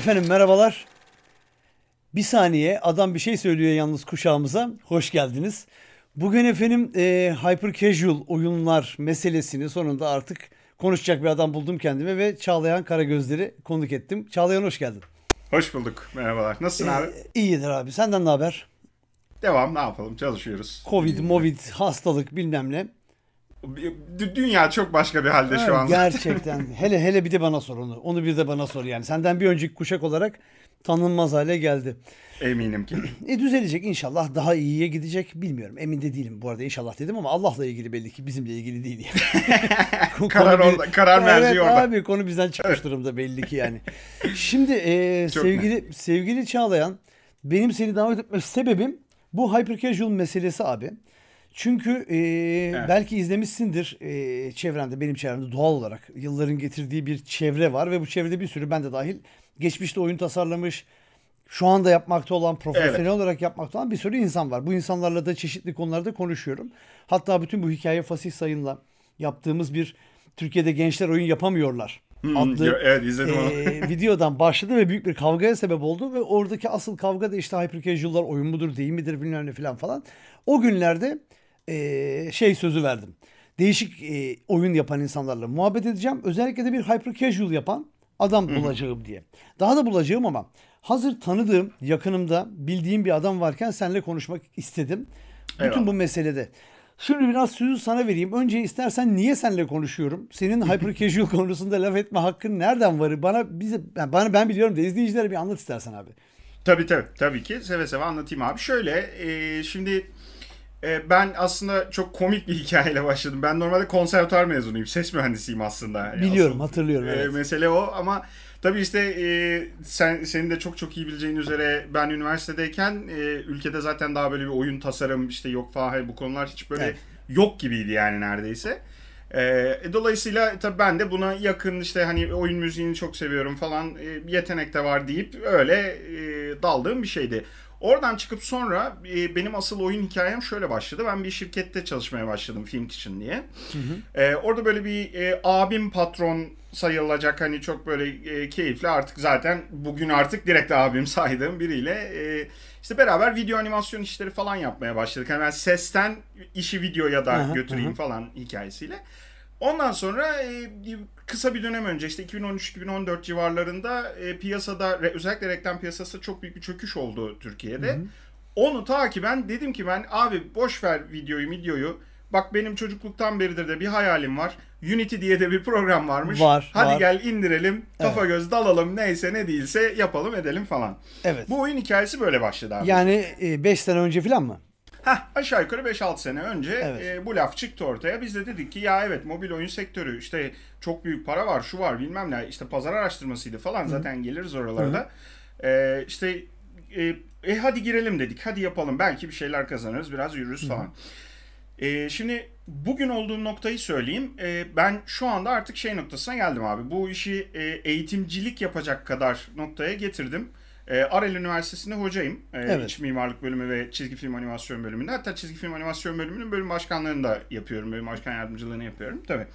Efendim merhabalar. Bir saniye adam bir şey söylüyor yalnız kuşağımıza. Hoş geldiniz. Bugün efendim e, hyper casual oyunlar meselesini sonunda artık konuşacak bir adam buldum kendime ve Çağlayan Karagözleri konuk ettim. Çağlayan hoş geldin. Hoş bulduk. Merhabalar. Nasılsın ee, abi? İyidir abi. Senden ne haber? Devam ne yapalım çalışıyoruz. Covid, movid, hastalık bilmem ne. Dünya çok başka bir halde evet, şu an. Gerçekten. hele hele bir de bana sor onu. Onu bir de bana sor yani. Senden bir önceki kuşak olarak tanınmaz hale geldi. Eminim ki. E düzelecek inşallah daha iyiye gidecek bilmiyorum. Emin de değilim bu arada inşallah dedim ama Allah'la ilgili belli ki bizimle ilgili değil yani. karar bir, orada, karar merci evet, orada. abi konu bizden çıkmış evet. durumda belli ki yani. Şimdi e, sevgili ne? sevgili Çağlayan benim seni davet etme sebebim bu hyper casual meselesi abi. Çünkü e, evet. belki izlemişsindir e, çevrende, benim çevremde doğal olarak yılların getirdiği bir çevre var ve bu çevrede bir sürü ben de dahil geçmişte oyun tasarlamış, şu anda yapmakta olan, profesyonel evet. olarak yapmakta olan bir sürü insan var. Bu insanlarla da çeşitli konularda konuşuyorum. Hatta bütün bu hikaye Fasih Sayın'la yaptığımız bir Türkiye'de gençler oyun yapamıyorlar hmm, adlı evet, izledim onu. e, videodan başladı ve büyük bir kavgaya sebep oldu ve oradaki asıl kavga da işte hyper casual'lar oyun mudur değil midir bilmem ne filan falan. O günlerde e, şey sözü verdim. Değişik e, oyun yapan insanlarla muhabbet edeceğim. Özellikle de bir hyper casual yapan adam bulacağım diye. Daha da bulacağım ama hazır tanıdığım, yakınımda bildiğim bir adam varken seninle konuşmak istedim. Bütün Eyvallah. bu meselede. Şimdi biraz sözü sana vereyim. Önce istersen niye seninle konuşuyorum? Senin hyper casual konusunda laf etme hakkın nereden var? Bana bize yani bana ben biliyorum da izleyicilere bir anlat istersen abi. Tabii tabii tabii ki seve seve anlatayım abi. Şöyle e, şimdi e, ben aslında çok komik bir hikayeyle başladım. Ben normalde konservatuar mezunuyum. Ses mühendisiyim aslında. Biliyorum, aslında, hatırlıyorum. E, evet. Mesele o ama tabii işte e, sen senin de çok çok iyi bileceğin üzere ben üniversitedeyken e, ülkede zaten daha böyle bir oyun tasarım işte yok falan bu konular hiç böyle evet. yok gibiydi yani neredeyse. E, e, dolayısıyla tabii ben de buna yakın işte hani oyun müziğini çok seviyorum falan e, yetenek de var deyip öyle e, daldığım bir şeydi. Oradan çıkıp sonra e, benim asıl oyun hikayem şöyle başladı. Ben bir şirkette çalışmaya başladım Film için diye. Hı hı. E, orada böyle bir e, abim patron sayılacak hani çok böyle e, keyifli artık zaten bugün artık direkt abim saydığım biriyle e, işte beraber video animasyon işleri falan yapmaya başladık. Hemen yani sesten işi videoya da hı hı, götüreyim hı. falan hikayesiyle. Ondan sonra e, kısa bir dönem önce işte 2013-2014 civarlarında e, piyasada özellikle reklam piyasası çok büyük bir çöküş oldu Türkiye'de. Hı hı. Onu takiben dedim ki ben abi boş ver videoyu, videoyu. Bak benim çocukluktan beridir de bir hayalim var. Unity diye de bir program varmış. Var. Hadi var. gel indirelim, kafa evet. göz dalalım neyse ne değilse yapalım edelim falan. Evet. Bu oyun hikayesi böyle başladı abi. Yani 5 e, sene önce falan mı? Heh, aşağı yukarı 5-6 sene önce evet. e, bu laf çıktı ortaya. Biz de dedik ki ya evet mobil oyun sektörü işte çok büyük para var, şu var bilmem ne. işte pazar araştırmasıydı falan Hı-hı. zaten geliriz oralarda. E, işte e, e hadi girelim dedik. Hadi yapalım. Belki bir şeyler kazanırız. Biraz yürürüz Hı-hı. falan. E, şimdi bugün olduğum noktayı söyleyeyim. E, ben şu anda artık şey noktasına geldim abi. Bu işi e, eğitimcilik yapacak kadar noktaya getirdim. E, Arel Üniversitesi'nde hocayım. E, evet. İç Mimarlık Bölümü ve Çizgi Film Animasyon Bölümünde. Hatta Çizgi Film Animasyon Bölümünün bölüm başkanlığını da yapıyorum. Bölüm başkan yardımcılığını yapıyorum. Tabii.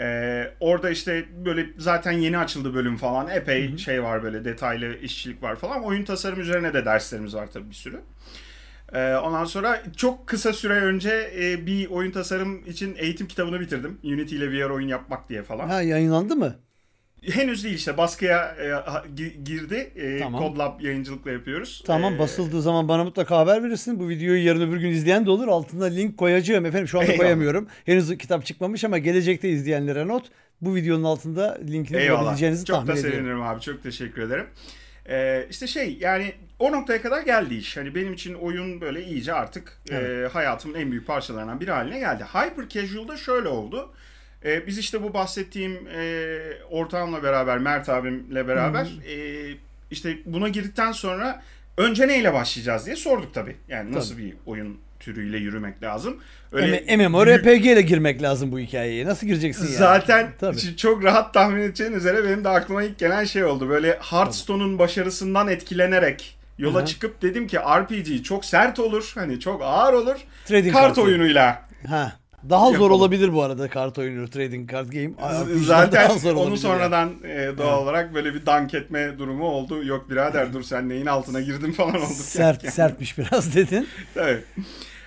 Ee, orada işte böyle zaten yeni açıldı bölüm falan. Epey Hı-hı. şey var böyle detaylı işçilik var falan. Oyun tasarım üzerine de derslerimiz var tabii bir sürü. Ee, ondan sonra çok kısa süre önce e, bir oyun tasarım için eğitim kitabını bitirdim. Unity ile VR oyun yapmak diye falan. Ha yayınlandı mı? Henüz değil işte baskıya e, girdi. E, tamam. Codlab yayıncılıkla yapıyoruz. Tamam ee, basıldığı zaman bana mutlaka haber verirsin. Bu videoyu yarın öbür gün izleyen de olur. Altına link koyacağım efendim. Şu anda eyvallah. koyamıyorum. Henüz kitap çıkmamış ama gelecekte izleyenlere not. Bu videonun altında linkini bulabileceğinizi Çok tahmin ediyorum. Çok da sevinirim abi. Çok teşekkür ederim. Ee, işte şey yani o noktaya kadar geldi iş. Hani benim için oyun böyle iyice artık e, evet. e, hayatımın en büyük parçalarından biri haline geldi. Hyper Casual'da şöyle oldu. E, biz işte bu bahsettiğim e, ortağımla beraber, Mert abimle beraber e, işte buna girdikten sonra önce neyle başlayacağız diye sorduk tabii. Yani nasıl tabii. bir oyun türüyle yürümek lazım. Öyle MMORPG ile girmek lazım bu hikayeye. Nasıl gireceksin yani? Zaten Tabii. çok rahat tahmin edeceğin üzere benim de aklıma ilk gelen şey oldu. Böyle Hearthstone'un başarısından etkilenerek yola Hı-hı. çıkıp dedim ki RPG çok sert olur. Hani çok ağır olur. Trading kart, kart oyunuyla. Ha. Daha zor yapalım. olabilir bu arada kart oyunu, trading card game. Zaten daha zor onu olabilir sonradan e, doğal Evet. olarak böyle bir dank etme durumu oldu. Yok birader dur sen neyin altına girdin falan oldu. Sert sertmiş biraz dedin. Evet.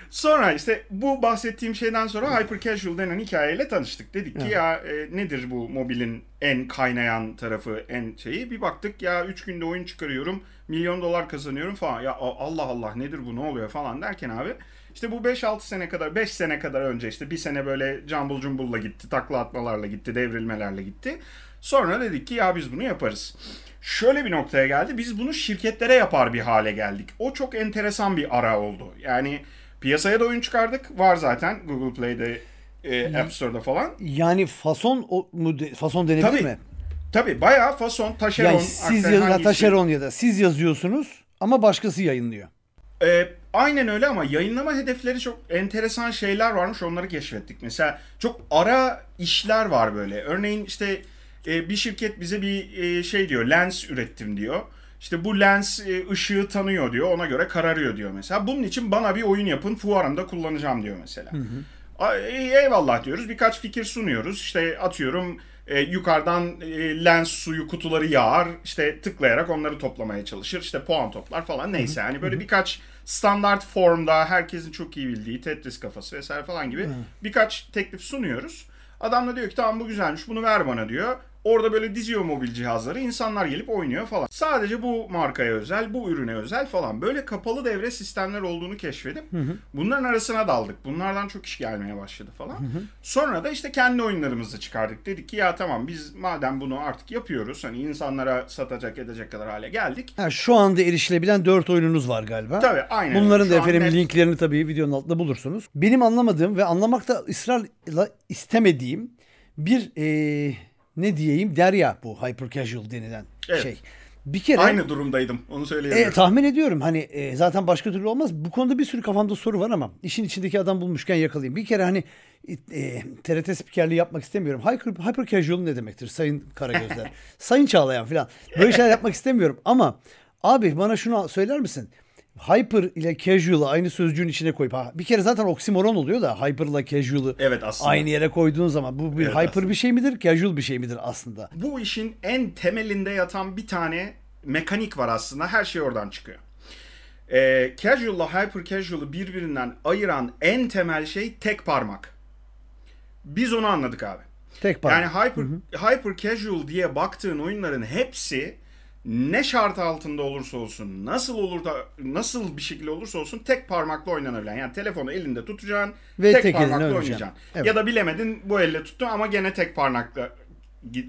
Sonra işte bu bahsettiğim şeyden sonra Hyper Casual denen hikayeyle tanıştık. Dedik ki Evet. ya e, nedir bu mobilin en kaynayan tarafı, en şeyi? Bir baktık ya 3 günde oyun çıkarıyorum, milyon dolar kazanıyorum falan. Ya Allah Allah nedir bu ne oluyor falan derken abi işte bu 5-6 sene kadar, 5 sene kadar önce işte bir sene böyle cambul cumbulla gitti, takla atmalarla gitti, devrilmelerle gitti. Sonra dedik ki ya biz bunu yaparız. Şöyle bir noktaya geldi. Biz bunu şirketlere yapar bir hale geldik. O çok enteresan bir ara oldu. Yani piyasaya da oyun çıkardık. Var zaten Google Play'de, e, App Store'da falan. Yani fason o, fason denebilir Tabii. mi? Tabii bayağı fason, taşeron. Yani siz ya taşeron ya da siz yazıyorsunuz ama başkası yayınlıyor. E, Aynen öyle ama yayınlama hedefleri çok enteresan şeyler varmış onları keşfettik. Mesela çok ara işler var böyle. Örneğin işte e, bir şirket bize bir e, şey diyor lens ürettim diyor. İşte bu lens e, ışığı tanıyor diyor ona göre kararıyor diyor mesela. Bunun için bana bir oyun yapın fuarımda kullanacağım diyor mesela. Hı hı. Eyvallah diyoruz birkaç fikir sunuyoruz. İşte atıyorum yukarıdan lens suyu kutuları yağar İşte tıklayarak onları toplamaya çalışır İşte puan toplar falan neyse. Hı hı. Yani böyle birkaç standart formda herkesin çok iyi bildiği Tetris kafası vesaire falan gibi birkaç teklif sunuyoruz. Adam da diyor ki tamam bu güzelmiş bunu ver bana diyor. Orada böyle diziyor mobil cihazları insanlar gelip oynuyor falan. Sadece bu markaya özel, bu ürüne özel falan. Böyle kapalı devre sistemler olduğunu keşfedip hı hı. bunların arasına daldık. Bunlardan çok iş gelmeye başladı falan. Hı hı. Sonra da işte kendi oyunlarımızı çıkardık. Dedik ki ya tamam biz madem bunu artık yapıyoruz hani insanlara satacak edecek kadar hale geldik. Ha, şu anda erişilebilen 4 oyununuz var galiba. Tabii aynen. Bunların şu da efendim net... linklerini tabii videonun altında bulursunuz. Benim anlamadığım ve anlamakta ısrarla istemediğim bir... Ee ne diyeyim der ya bu hyper casual denilen evet. şey. Bir kere aynı durumdaydım. Onu söyleyemiyorum. E, tahmin ediyorum. Hani e, zaten başka türlü olmaz. Bu konuda bir sürü kafamda soru var ama işin içindeki adam bulmuşken yakalayayım. Bir kere hani e, TRT spikerliği yapmak istemiyorum. Hyper, hyper casual ne demektir sayın Karagözler? sayın Çağlayan falan. Böyle şeyler yapmak istemiyorum ama abi bana şunu söyler misin? hyper ile casual'ı aynı sözcüğün içine koyup ha, bir kere zaten oksimoron oluyor da hyper ile casual'ı evet, aynı yere koyduğun zaman bu bir evet, hyper aslında. bir şey midir casual bir şey midir aslında? Bu işin en temelinde yatan bir tane mekanik var aslında her şey oradan çıkıyor. Ee, casual ile hyper casual'ı birbirinden ayıran en temel şey tek parmak. Biz onu anladık abi. Tek parmak. Yani hyper, hyper casual diye baktığın oyunların hepsi ne şart altında olursa olsun, nasıl olur da nasıl bir şekilde olursa olsun tek parmakla oynanabilen. Yani telefonu elinde tutacaksın, Ve tek, tek parmakla oynayacaksın. Evet. Ya da bilemedin bu elle tuttu ama gene tek parmakla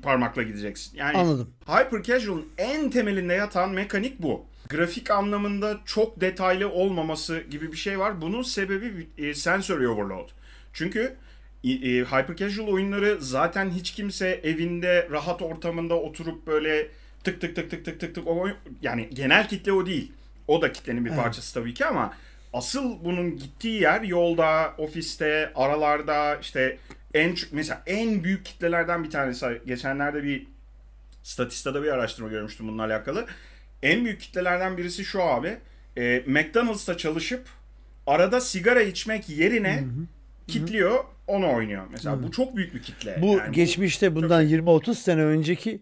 parmakla gideceksin. Yani Anladım. hyper casual'ın en temelinde yatan mekanik bu. Grafik anlamında çok detaylı olmaması gibi bir şey var. Bunun sebebi e, sensory overload. Çünkü e, hyper casual oyunları zaten hiç kimse evinde rahat ortamında oturup böyle tık tık tık tık tık tık tık o yani genel kitle o değil. O da kitlenin bir parçası evet. tabii ki ama asıl bunun gittiği yer yolda, ofiste, aralarda işte en mesela en büyük kitlelerden bir tanesi geçenlerde bir Statista'da bir araştırma görmüştüm bununla alakalı. En büyük kitlelerden birisi şu abi. E, McDonald's'ta çalışıp arada sigara içmek yerine hı hı. kitliyor, onu oynuyor. Mesela hı. bu çok büyük bir kitle. Bu yani geçmişte bundan 20-30 sene önceki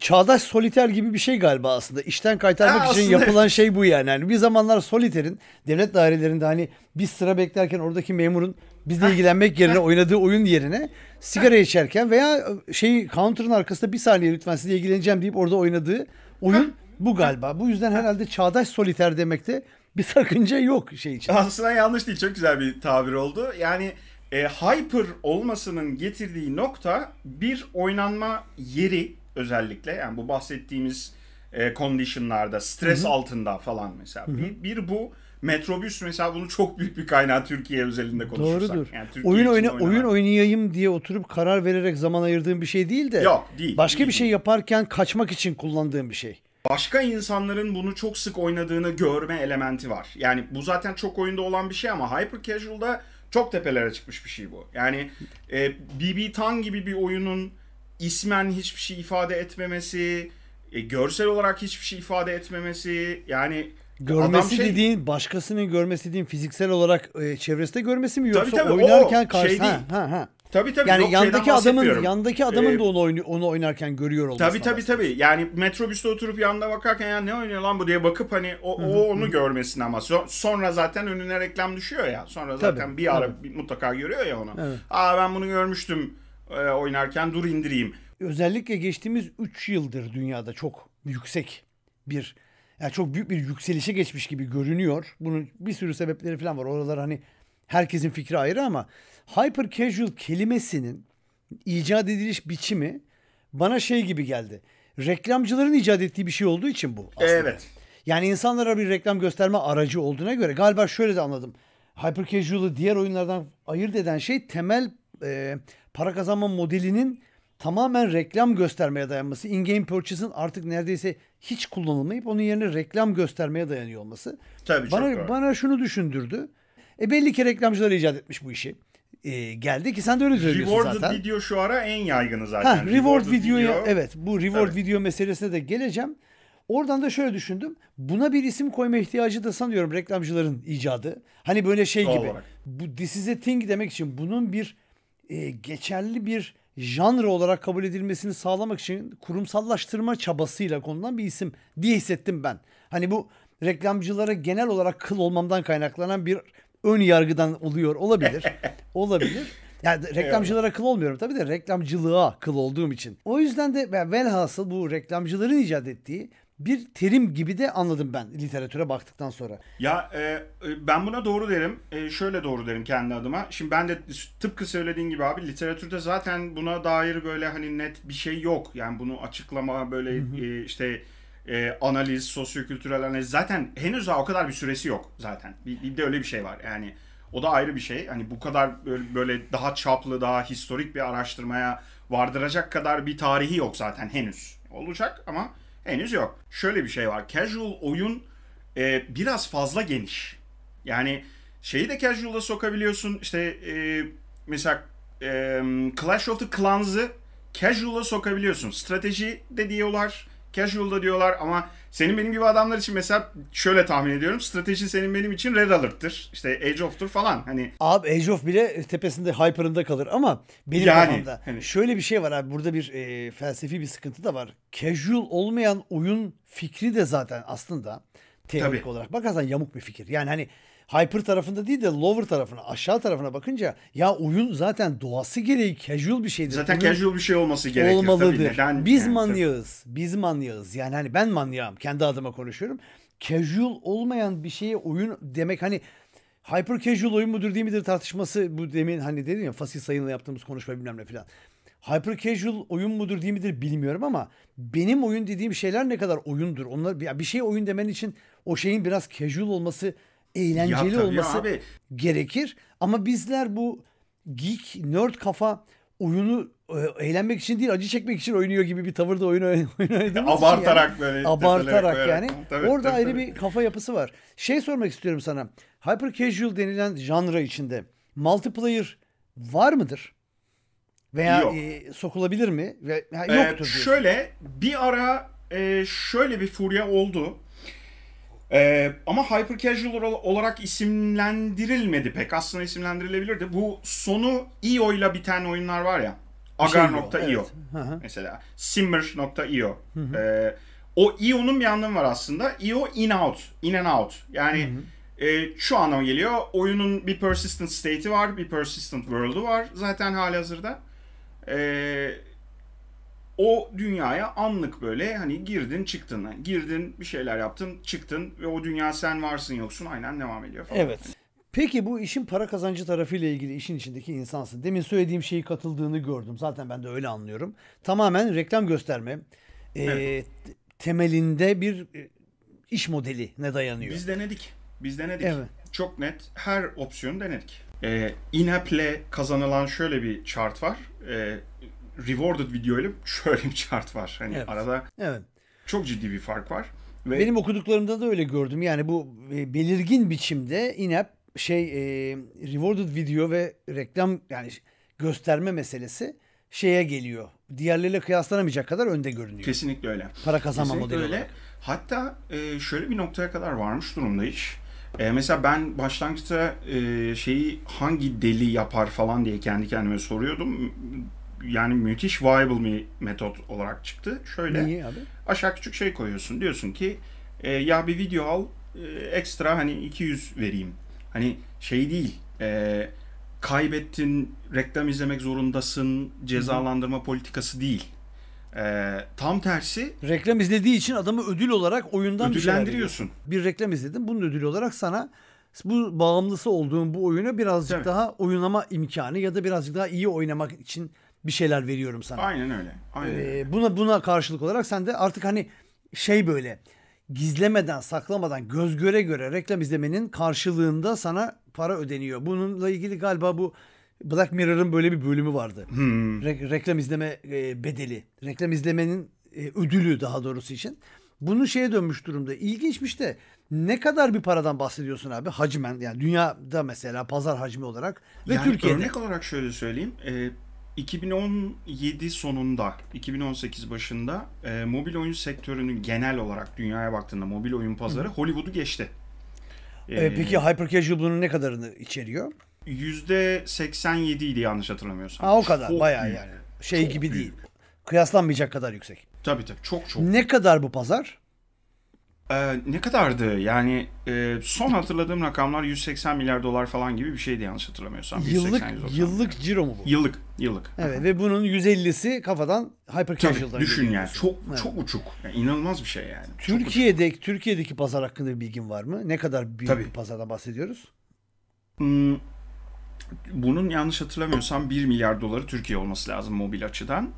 çağdaş soliter gibi bir şey galiba aslında. İşten kaytarmak ha, için aslında. yapılan şey bu yani. yani. Bir zamanlar soliterin devlet dairelerinde hani bir sıra beklerken oradaki memurun bizle ilgilenmek yerine oynadığı oyun yerine sigara içerken veya e, şey counter'ın arkasında bir saniye lütfen sizinle ilgileneceğim deyip orada oynadığı oyun bu galiba. Bu yüzden herhalde çağdaş soliter demekte bir sakınca yok şey için. Aslında yanlış değil. Çok güzel bir tabir oldu. Yani e, hyper olmasının getirdiği nokta bir oynanma yeri özellikle yani bu bahsettiğimiz e, conditionlarda stres Hı-hı. altında falan mesela. Bir, bir bu metrobüs mesela bunu çok büyük bir kaynağı Türkiye özelinde konuşursak. Doğrudur. Yani oyun oyna, oyun oynayayım diye oturup karar vererek zaman ayırdığım bir şey değil de. Yok değil. Başka değil, bir şey yaparken kaçmak için kullandığım bir şey. Başka insanların bunu çok sık oynadığını görme elementi var. Yani bu zaten çok oyunda olan bir şey ama hyper casual'da çok tepelere çıkmış bir şey bu. Yani e, BB Tan gibi bir oyunun ismen hiçbir şey ifade etmemesi, e, görsel olarak hiçbir şey ifade etmemesi yani Görmesi adam şey, dediğin başkasının görmesi dediğin fiziksel olarak e, çevresinde görmesi mi yoksa tabii, tabii, oynarken şey karşı şey ha, ha Tabii tabii. Yani yok, yandaki adamın yandaki adamın ee, da onu oynuyor, onu oynarken görüyor olması. Tabii tabii aslında. tabii. Yani metrobüste oturup yanına bakarken ya ne oynuyor lan bu diye bakıp hani o, o onu görmesin ama sonra zaten önüne reklam düşüyor ya. Sonra zaten tabii, bir ara tabii. mutlaka görüyor ya onu. Evet. Aa ben bunu görmüştüm e, oynarken dur indireyim. Özellikle geçtiğimiz 3 yıldır dünyada çok yüksek bir yani çok büyük bir yükselişe geçmiş gibi görünüyor. Bunun bir sürü sebepleri falan var. Oralar hani herkesin fikri ayrı ama hyper casual kelimesinin icat ediliş biçimi bana şey gibi geldi. Reklamcıların icat ettiği bir şey olduğu için bu aslında. Evet. Yani insanlara bir reklam gösterme aracı olduğuna göre galiba şöyle de anladım. Hyper casual'ı diğer oyunlardan ayırt eden şey temel e, para kazanma modelinin tamamen reklam göstermeye dayanması, in-game purchase'ın artık neredeyse hiç kullanılmayıp onun yerine reklam göstermeye dayanıyor olması Tabii bana, çok bana şunu düşündürdü. E belli ki reklamcılar icat etmiş bu işi. E, geldi ki sen de öyle söylüyorsun reward zaten. Reward video şu ara en yaygını zaten. Ha, reward, reward videoya video. evet bu reward Tabii. video meselesine de geleceğim. Oradan da şöyle düşündüm. Buna bir isim koyma ihtiyacı da sanıyorum reklamcıların icadı. Hani böyle şey Doğal gibi. Olarak. Bu this is a thing demek için bunun bir e, geçerli bir janr olarak kabul edilmesini sağlamak için kurumsallaştırma çabasıyla konulan bir isim diye hissettim ben. Hani bu reklamcılara genel olarak kıl olmamdan kaynaklanan bir ön yargıdan oluyor olabilir. olabilir. Yani reklamcılara kıl olmuyorum tabii de reklamcılığa kıl olduğum için. O yüzden de velhasıl bu reklamcıların icat ettiği bir terim gibi de anladım ben literatüre baktıktan sonra. Ya e, e, ben buna doğru derim. E, şöyle doğru derim kendi adıma. Şimdi ben de tıpkı söylediğin gibi abi literatürde zaten buna dair böyle hani net bir şey yok. Yani bunu açıklama böyle E, işte e, analiz, sosyokültürel analiz zaten henüz daha o kadar bir süresi yok zaten. Bir, bir de öyle bir şey var. Yani o da ayrı bir şey. Hani bu kadar böyle, böyle daha çaplı, daha historik bir araştırmaya vardıracak kadar bir tarihi yok zaten henüz. Olacak ama Henüz yok. Şöyle bir şey var. Casual oyun e, biraz fazla geniş. Yani şeyi de casual'a sokabiliyorsun. İşte e, mesela e, Clash of the Clans'ı casual'a sokabiliyorsun. Strateji de diyorlar casual'da diyorlar ama senin benim gibi adamlar için mesela şöyle tahmin ediyorum. Strateji senin benim için Red Alert'tır. İşte Age of'tur falan. Hani Abi Age of bile tepesinde hyper'ında kalır ama benim yani, hani. şöyle bir şey var abi. Burada bir e, felsefi bir sıkıntı da var. Casual olmayan oyun fikri de zaten aslında teorik Tabii. olarak bakarsan yamuk bir fikir. Yani hani hyper tarafında değil de lover tarafına, aşağı tarafına bakınca ya oyun zaten doğası gereği casual bir şeydir. Zaten oyun casual bir şey olması gerekir. Olmalıdır. Tabii neden? Biz yani, manyağız. Tabii. Biz manyağız. Yani hani ben manyağım. Kendi adıma konuşuyorum. Casual olmayan bir şeye oyun demek hani hyper casual oyun mudur değil midir tartışması bu demin hani dedim ya Fasih Sayın'la yaptığımız konuşma bilmem ne filan. Hyper casual oyun mudur değil midir bilmiyorum ama benim oyun dediğim şeyler ne kadar oyundur. Onlar bir şey oyun demen için o şeyin biraz casual olması eğlenceli ya, olması abi. gerekir. Ama bizler bu geek, nerd kafa oyunu e, eğlenmek için değil acı çekmek için oynuyor gibi bir tavırda oyun oynadığımız Abartarak yani. böyle. Abartarak böyle. yani. Tabii, Orada tabii, ayrı tabii. bir kafa yapısı var. Şey sormak istiyorum sana. Hyper casual denilen janra içinde multiplayer var mıdır? Veya Yok. E, sokulabilir mi? Ve, ee, yoktur. Ee, şöyle bir ara e, şöyle bir furya oldu. Ee, ama hyper casual olarak isimlendirilmedi pek. Aslında isimlendirilebilirdi. Bu sonu IO ile biten oyunlar var ya. Şey Agar.io e evet. mesela. Simmer.io. E ee, o IO'nun e bir anlamı var aslında. IO in out, in and out. Yani e, şu anlama geliyor. Oyunun bir persistent state'i var, bir persistent world'u var zaten hali hazırda. Eee o dünyaya anlık böyle hani girdin çıktın. Hani, girdin bir şeyler yaptın çıktın ve o dünya sen varsın yoksun aynen devam ediyor falan. Evet. Peki bu işin para kazancı tarafıyla ilgili işin içindeki insansın. Demin söylediğim şeyi katıldığını gördüm. Zaten ben de öyle anlıyorum. Tamamen reklam gösterme e, evet. e, temelinde bir e, iş modeli ne dayanıyor? Biz denedik. Biz denedik. Evet. Çok net her opsiyonu denedik. E, İnep'le kazanılan şöyle bir chart var. E, Rewarded video ile şöyle bir chart var. Hani evet. arada evet. çok ciddi bir fark var. Ve... Benim okuduklarımda da öyle gördüm. Yani bu e, belirgin biçimde inap şey e, rewarded video ve reklam yani gösterme meselesi şeye geliyor. Diğerleriyle kıyaslanamayacak kadar önde görünüyor. Kesinlikle öyle. Para kazanma modeli öyle. olarak. Hatta e, şöyle bir noktaya kadar varmış durumdayız. E, mesela ben başlangıçta e, şeyi hangi deli yapar falan diye kendi kendime soruyordum yani müthiş viable bir metot olarak çıktı. Şöyle Niye abi? aşağı küçük şey koyuyorsun. Diyorsun ki e, ya bir video al e, ekstra hani 200 vereyim. Hani şey değil e, kaybettin reklam izlemek zorundasın cezalandırma Hı-hı. politikası değil. E, tam tersi. Reklam izlediği için adamı ödül olarak oyundan ödüllendiriyorsun. Bir, bir reklam izledin bunun ödülü olarak sana bu bağımlısı olduğun bu oyuna birazcık Tabii. daha oynama imkanı ya da birazcık daha iyi oynamak için bir şeyler veriyorum sana. Aynen öyle. Aynen. Ee, buna buna karşılık olarak sen de artık hani şey böyle gizlemeden, saklamadan, göz göre göre reklam izlemenin karşılığında sana para ödeniyor. Bununla ilgili galiba bu Black Mirror'ın böyle bir bölümü vardı. Hmm. Re- reklam izleme e, bedeli, reklam izlemenin e, ödülü daha doğrusu için. Bunu şeye dönmüş durumda. İlginçmiş de ne kadar bir paradan bahsediyorsun abi hacmen yani dünyada mesela pazar hacmi olarak ve yani Türkiye'de. Örnek olarak şöyle söyleyeyim. E, 2017 sonunda, 2018 başında e, mobil oyun sektörünün genel olarak dünyaya baktığında mobil oyun pazarı Hı. Hollywood'u geçti. ee, peki Hyper Casual bunun ne kadarını içeriyor? %87 idi yanlış hatırlamıyorsam. Ha o kadar çok bayağı büyük. yani. Şey çok gibi büyük. değil. Kıyaslanmayacak kadar yüksek. Tabii tabii çok çok. Ne kadar bu pazar? Ee, ne kadardı? Yani e, son hatırladığım rakamlar 180 milyar dolar falan gibi bir şeydi yanlış hatırlamıyorsam. Yıllık 180, yıllık ciro mu bu? Yıllık, yıllık. Evet ve bunun 150'si kafadan hypercasual'dan düşün yani. Çok evet. çok uçuk. Yani inanılmaz bir şey yani. Türkiye'de Türkiye'deki pazar hakkında bir bilgin var mı? Ne kadar büyük Tabii. bir pazardan bahsediyoruz? Hmm, bunun yanlış hatırlamıyorsam 1 milyar doları Türkiye olması lazım mobil açıdan.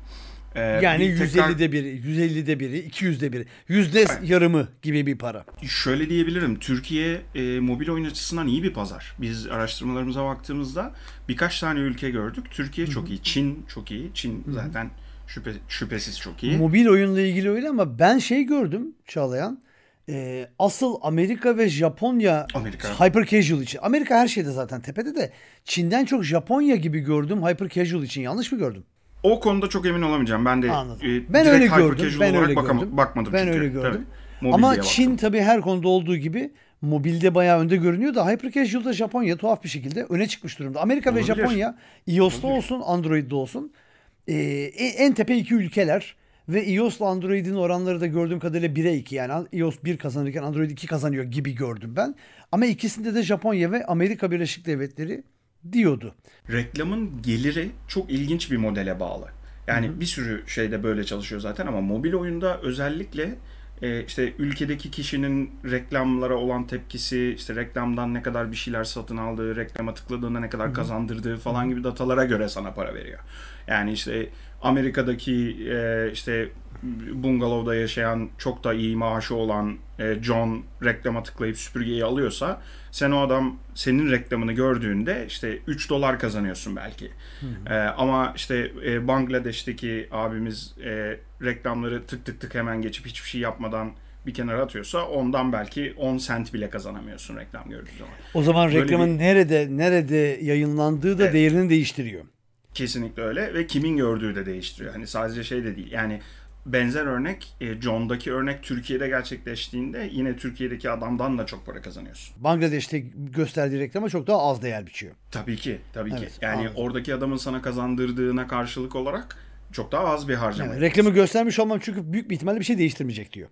Ee, yani bir 150'de tekrar... biri, 150'de biri, 200'de biri, yüzde yarımı gibi bir para. Şöyle diyebilirim, Türkiye e, mobil oyun açısından iyi bir pazar. Biz araştırmalarımıza baktığımızda birkaç tane ülke gördük. Türkiye çok iyi, Çin çok iyi, Çin zaten şüphe, şüphesiz çok iyi. Mobil oyunla ilgili öyle ama ben şey gördüm Çağlayan. E, asıl Amerika ve Japonya Amerika. hyper casual için. Amerika her şeyde zaten tepede de Çin'den çok Japonya gibi gördüm hyper casual için. Yanlış mı gördüm? O konuda çok emin olamayacağım. Ben de Anladım. E, ben öyle gördüm. Ben öyle gördüm. bakmadım ben çünkü. öyle gördüm. Tabii, Ama Çin baktım. tabii her konuda olduğu gibi mobilde bayağı önde görünüyor da Hypercasual'da Japonya tuhaf bir şekilde öne çıkmış durumda. Amerika Olabilir. ve Japonya iOS'ta Olabilir. olsun, Android'de olsun e, e en tepe iki ülkeler ve iOS'la Android'in oranları da gördüğüm kadarıyla 1'e 2 yani iOS 1 kazanırken Android 2 kazanıyor gibi gördüm ben. Ama ikisinde de Japonya ve Amerika Birleşik Devletleri diyordu. Reklamın geliri çok ilginç bir modele bağlı. Yani Hı-hı. bir sürü şeyde böyle çalışıyor zaten ama mobil oyunda özellikle e, işte ülkedeki kişinin reklamlara olan tepkisi, işte reklamdan ne kadar bir şeyler satın aldığı, reklama tıkladığında ne kadar Hı-hı. kazandırdığı falan gibi datalara göre sana para veriyor. Yani işte Amerika'daki e, işte bungalovda yaşayan çok da iyi maaşı olan e, John reklama tıklayıp süpürgeyi alıyorsa sen o adam senin reklamını gördüğünde işte 3 dolar kazanıyorsun belki. Hı hı. E, ama işte e, Bangladeş'teki abimiz e, reklamları tık tık tık hemen geçip hiçbir şey yapmadan bir kenara atıyorsa ondan belki 10 sent bile kazanamıyorsun reklam gördüğün zaman. O zaman reklamın bir... nerede nerede yayınlandığı da evet. değerini değiştiriyor. Kesinlikle öyle ve kimin gördüğü de değiştiriyor. Hani sadece şey de değil. Yani benzer örnek e, John'daki örnek Türkiye'de gerçekleştiğinde yine Türkiye'deki adamdan da çok para kazanıyorsun. Bangladeş'te gösterdiği reklama çok daha az değer biçiyor. Tabii ki, tabii evet, ki. Yani anladım. oradaki adamın sana kazandırdığına karşılık olarak çok daha az bir harcama. Yani, reklamı göstermiş olmam çünkü büyük bir ihtimalle bir şey değiştirmeyecek diyor.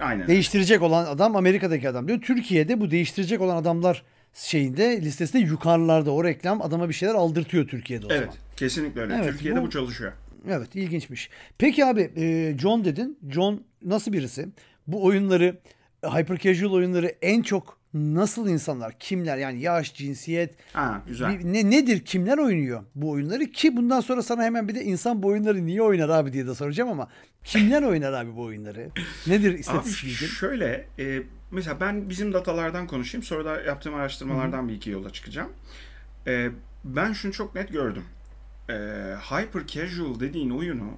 Aynen. Değiştirecek olan adam Amerika'daki adam diyor. Türkiye'de bu değiştirecek olan adamlar şeyinde listesinde yukarılarda o reklam adama bir şeyler aldırtıyor Türkiye'de o evet, zaman. Kesinlikle öyle. Evet, Türkiye'de bu, bu çalışıyor. Evet ilginçmiş. Peki abi e, John dedin. John nasıl birisi? Bu oyunları hyper casual oyunları en çok nasıl insanlar, kimler yani yaş, cinsiyet, ha, güzel. ne nedir kimler oynuyor bu oyunları ki bundan sonra sana hemen bir de insan bu oyunları niye oynar abi diye de soracağım ama kimler oynar abi bu oyunları? Nedir istatistik Şöyle e, mesela ben bizim datalardan konuşayım sonra da yaptığım araştırmalardan Hı-hı. bir iki yola çıkacağım. E, ben şunu çok net gördüm. E, hyper casual dediğin oyunu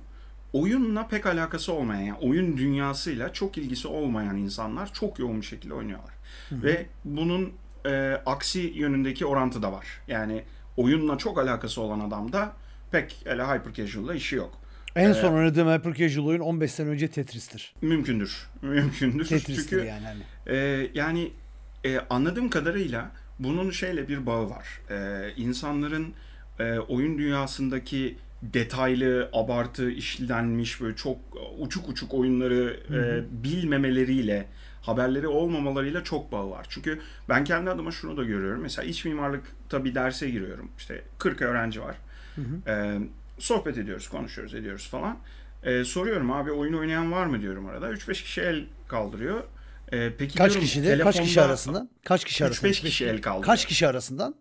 oyunla pek alakası olmayan, yani oyun dünyasıyla çok ilgisi olmayan insanlar çok yoğun bir şekilde oynuyorlar. Hı-hı. Ve bunun e, aksi yönündeki orantı da var. Yani oyunla çok alakası olan adamda pek hele hyper casual'la işi yok. En ee, son oynadığım hyper casual oyun 15 sene önce Tetris'tir. Mümkündür. Mümkündür. Tetris'tir Çünkü, yani. Hani. E, yani e, anladığım kadarıyla bunun şeyle bir bağı var. E, insanların e, oyun dünyasındaki detaylı, abartı işlenmiş böyle çok uçuk uçuk oyunları e, bilmemeleriyle haberleri olmamalarıyla çok bağı var. Çünkü ben kendi adıma şunu da görüyorum. Mesela iç mimarlıkta bir derse giriyorum. İşte 40 öğrenci var. Hı hı. Ee, sohbet ediyoruz, konuşuyoruz, ediyoruz falan. Ee, soruyorum abi oyun oynayan var mı diyorum arada. 3-5 kişi el kaldırıyor. Ee, peki kaç diyorum, kişide? Telefonda kaç kişi arasında Kaç kişi arasında 3-5 kişi el kaldırıyor. Kaç kişi arasından?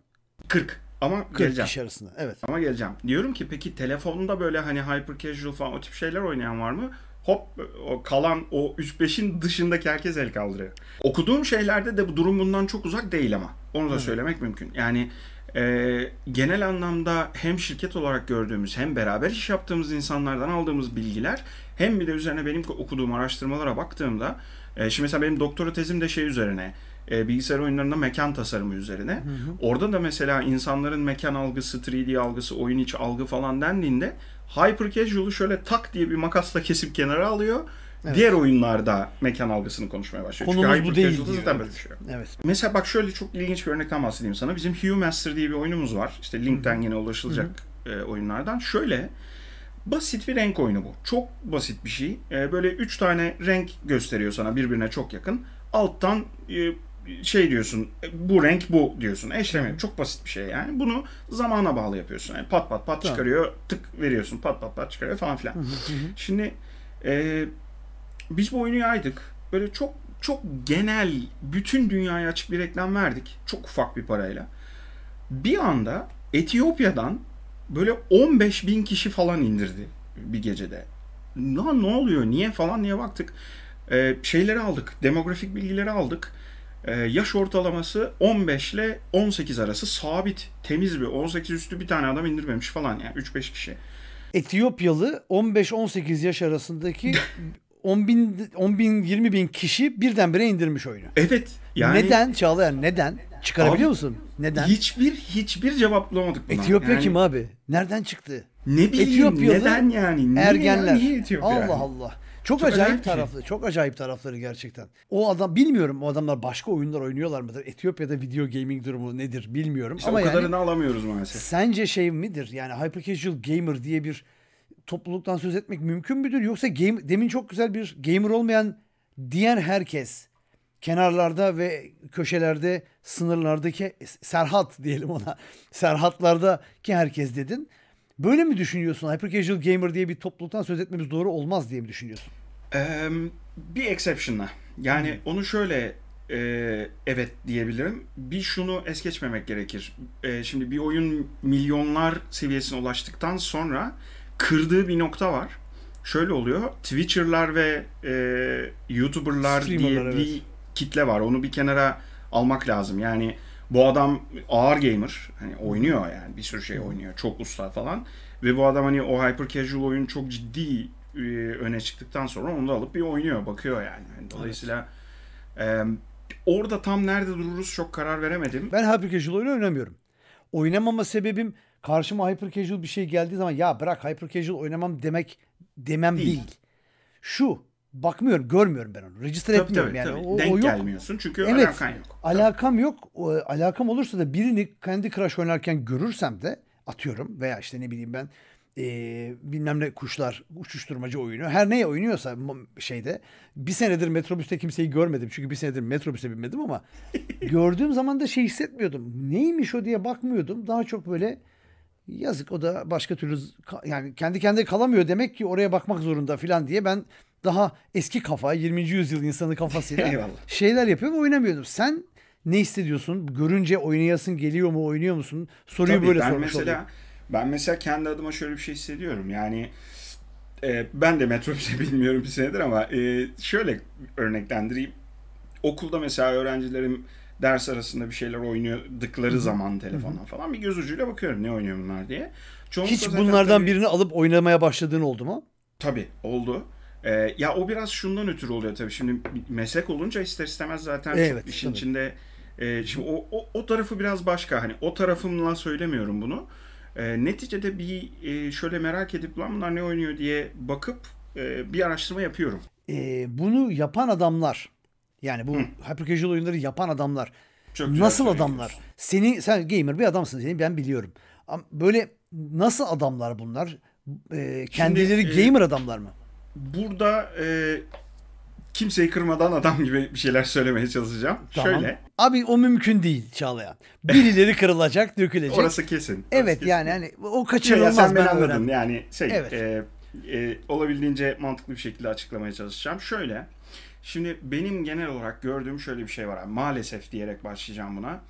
40. Ama 40 geleceğim. kişi arasında. Evet. Ama geleceğim. Diyorum ki peki telefonda böyle hani hyper casual falan o tip şeyler oynayan var mı? hop o kalan o 3-5'in dışındaki herkes el kaldırıyor. Okuduğum şeylerde de bu durum bundan çok uzak değil ama. Onu da Hı. söylemek mümkün. Yani e, genel anlamda hem şirket olarak gördüğümüz hem beraber iş yaptığımız insanlardan aldığımız bilgiler hem bir de üzerine benim okuduğum araştırmalara baktığımda e, şimdi mesela benim doktora tezim de şey üzerine e, bilgisayar oyunlarında mekan tasarımı üzerine. Hı Orada da mesela insanların mekan algısı, 3D algısı, oyun içi algı falan dendiğinde Hyper Casual'u şöyle tak diye bir makasla kesip kenara alıyor. Evet. Diğer oyunlarda mekan algısını konuşmaya başlıyor. Konumuz Çünkü bu değil. Diyor. Zaten evet. Şey. evet. Mesela bak şöyle çok ilginç bir örnekten bahsedeyim sana. Bizim Hue Master diye bir oyunumuz var. İşte linkten hı yine ulaşılacak Hı-hı. E, oyunlardan. Şöyle basit bir renk oyunu bu. Çok basit bir şey. E, böyle üç tane renk gösteriyor sana birbirine çok yakın. Alttan e, şey diyorsun e, bu renk bu diyorsun. Eşleme çok basit bir şey yani. Bunu zamana bağlı yapıyorsun. Yani e, pat pat pat tamam. çıkarıyor tık veriyorsun pat pat pat çıkarıyor falan filan. Şimdi e, biz bu oyunu yaydık. Böyle çok çok genel bütün dünyaya açık bir reklam verdik. Çok ufak bir parayla. Bir anda Etiyopya'dan böyle 15 bin kişi falan indirdi bir gecede. ne ne oluyor niye falan diye baktık. Ee, şeyleri aldık demografik bilgileri aldık ee, yaş ortalaması 15 ile 18 arası sabit, temiz bir 18 üstü bir tane adam indirmemiş falan yani 3-5 kişi. Etiyopyalı 15-18 yaş arasındaki 10 bin, 10 bin 20 bin kişi birdenbire indirmiş oyunu. Evet. Yani... Neden Çağlayan neden? Çıkarabiliyor abi, musun? Neden? Hiçbir hiçbir cevaplamadık buna. Etiyopya yani... kim abi? Nereden çıktı? Ne bileyim Etiyopyalı neden yani? Niye ergenler. Yani, niye Allah yani? Allah. Çok, çok acayip şey. taraflı, çok acayip tarafları gerçekten. O adam bilmiyorum o adamlar başka oyunlar oynuyorlar mıdır? Etiyopya'da video gaming durumu nedir bilmiyorum. İşte Ama o kadarını yani, alamıyoruz maalesef. Sence şey midir? Yani hyper casual gamer diye bir topluluktan söz etmek mümkün müdür? Yoksa game, demin çok güzel bir gamer olmayan diğer herkes kenarlarda ve köşelerde sınırlardaki e, serhat diyelim ona serhatlardaki herkes dedin. Böyle mi düşünüyorsun? Hyper Casual Gamer diye bir topluluktan söz etmemiz doğru olmaz diye mi düşünüyorsun? Ee, bir exception'la. Yani hmm. onu şöyle e, evet diyebilirim. Bir şunu es geçmemek gerekir. E, şimdi bir oyun milyonlar seviyesine ulaştıktan sonra kırdığı bir nokta var. Şöyle oluyor. Twitcher'lar ve e, YouTuber'lar diye bir evet. kitle var. Onu bir kenara almak lazım. Yani bu adam ağır gamer. Hani oynuyor yani bir sürü şey oynuyor. Çok usta falan. Ve bu adam hani o hyper casual oyun çok ciddi e, öne çıktıktan sonra onu da alıp bir oynuyor. Bakıyor yani. yani dolayısıyla evet. e, orada tam nerede dururuz çok karar veremedim. Ben hyper casual oyunu oynamıyorum. Oynamama sebebim karşıma hyper casual bir şey geldiği zaman ya bırak hyper casual oynamam demek demem değil. değil. Şu bakmıyorum, görmüyorum ben onu. Register tabii, etmiyorum tabii, yani. Tabii. O, Denk o yok. gelmiyorsun çünkü evet, alakan yok. Alakam yok. O, alakam olursa da birini kendi Crush oynarken görürsem de atıyorum veya işte ne bileyim ben e, bilmem ne kuşlar uçuşturmacı oyunu her neye oynuyorsa şeyde bir senedir metrobüste kimseyi görmedim çünkü bir senedir metrobüse binmedim ama gördüğüm zaman da şey hissetmiyordum neymiş o diye bakmıyordum daha çok böyle yazık o da başka türlü yani kendi kendine kalamıyor demek ki oraya bakmak zorunda filan diye ben daha eski kafa 20. yüzyıl insanı kafasıyla şeyler yapıyor ve oynamıyordum. Sen ne hissediyorsun? Görünce oynayasın geliyor mu oynuyor musun? Soruyu Tabii, böyle ben sormuş mesela, oldum. Ben mesela kendi adıma şöyle bir şey hissediyorum. Yani e, ben de metrobüse bilmiyorum bir senedir ama e, şöyle örneklendireyim. Okulda mesela öğrencilerim ders arasında bir şeyler oynadıkları Hı-hı. zaman telefondan Hı-hı. falan bir göz ucuyla bakıyorum ne oynuyor bunlar diye. Çoğunlukla Hiç bunlardan tabii, birini alıp oynamaya başladığın oldu mu? Tabii oldu. Ee, ya o biraz şundan ötürü oluyor tabii. Şimdi meslek olunca ister istemez zaten evet, işin tabii. içinde e, şimdi o, o, o tarafı biraz başka. Hani o tarafımla söylemiyorum bunu. E, neticede bir e, şöyle merak edip lan bunlar ne oynuyor diye bakıp e, bir araştırma yapıyorum. E, bunu yapan adamlar yani bu hyper casual oyunları yapan adamlar Çok nasıl adamlar? Seni sen gamer bir adamsın seni ben biliyorum. ama Böyle nasıl adamlar bunlar? E, kendileri Şimdi, e, gamer e, adamlar mı? burada e, kimseyi kırmadan adam gibi bir şeyler söylemeye çalışacağım. Tamam. Şöyle. Abi o mümkün değil Çağlayan. Birileri kırılacak, dökülecek. Orası kesin. Orası evet kesin. yani hani o kaçırılmaz. Ya sen beni anladın öğrendim. yani şey evet. e, e, olabildiğince mantıklı bir şekilde açıklamaya çalışacağım. Şöyle. Şimdi benim genel olarak gördüğüm şöyle bir şey var. Yani maalesef diyerek başlayacağım buna.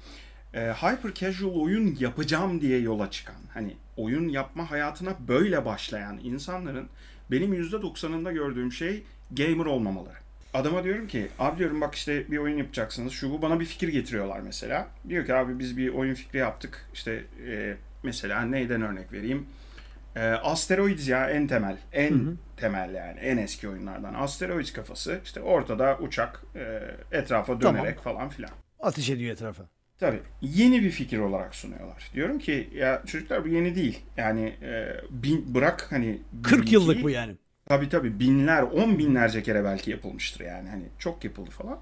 E, hyper casual oyun yapacağım diye yola çıkan, hani oyun yapma hayatına böyle başlayan insanların benim %90'ında gördüğüm şey gamer olmamaları. Adama diyorum ki abi diyorum bak işte bir oyun yapacaksınız şu bu bana bir fikir getiriyorlar mesela. Diyor ki abi biz bir oyun fikri yaptık işte e, mesela neyden örnek vereyim. E, Asteroids ya en temel en hı hı. temel yani en eski oyunlardan Asteroids kafası işte ortada uçak e, etrafa dönerek tamam. falan filan. Ateş ediyor etrafa. Tabii yeni bir fikir olarak sunuyorlar. Diyorum ki ya çocuklar bu yeni değil. Yani e, bin, bırak hani... 40 bin yıllık bu yani. Tabii tabii binler, on binlerce kere belki yapılmıştır yani. Hani çok yapıldı falan.